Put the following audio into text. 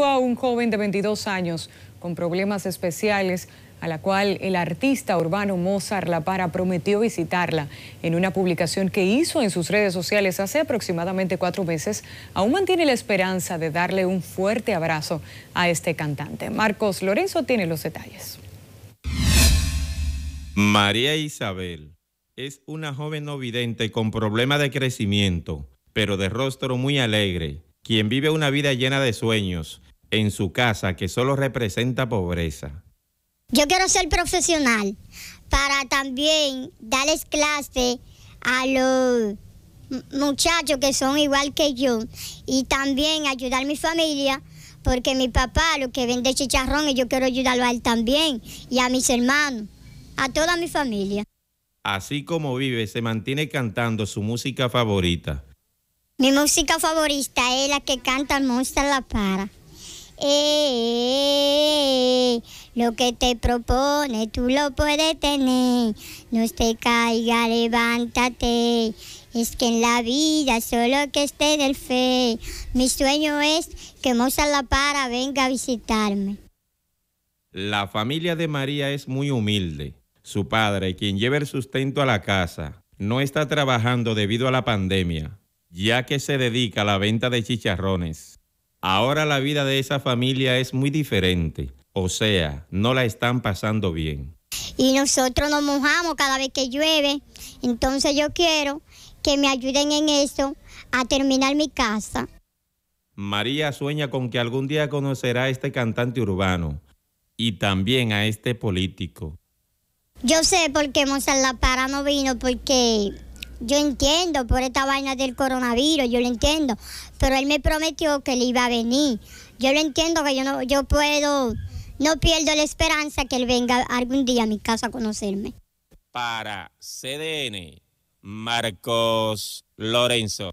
a un joven de 22 años con problemas especiales a la cual el artista urbano Mozart La Para prometió visitarla. En una publicación que hizo en sus redes sociales hace aproximadamente cuatro meses, aún mantiene la esperanza de darle un fuerte abrazo a este cantante. Marcos Lorenzo tiene los detalles. María Isabel es una joven no vidente con problemas de crecimiento, pero de rostro muy alegre, quien vive una vida llena de sueños en su casa que solo representa pobreza? Yo quiero ser profesional para también darles clase a los muchachos que son igual que yo y también ayudar a mi familia porque mi papá lo que vende chicharrón y yo quiero ayudarlo a él también y a mis hermanos, a toda mi familia. Así como vive, se mantiene cantando su música favorita. Mi música favorita es la que canta el Monster La Para eh, lo que te propone tú lo puedes tener. No te caiga, levántate. Es que en la vida solo que esté del fe. Mi sueño es que Moza La Para venga a visitarme. La familia de María es muy humilde. Su padre, quien lleva el sustento a la casa, no está trabajando debido a la pandemia, ya que se dedica a la venta de chicharrones. Ahora la vida de esa familia es muy diferente. O sea, no la están pasando bien. Y nosotros nos mojamos cada vez que llueve. Entonces yo quiero que me ayuden en eso a terminar mi casa. María sueña con que algún día conocerá a este cantante urbano y también a este político. Yo sé por qué Mozart La Para no vino, porque yo entiendo por esta vaina del coronavirus, yo lo entiendo, pero él me prometió que le iba a venir. Yo lo entiendo que yo no, yo puedo, no pierdo la esperanza que él venga algún día a mi casa a conocerme. Para CDN, Marcos Lorenzo.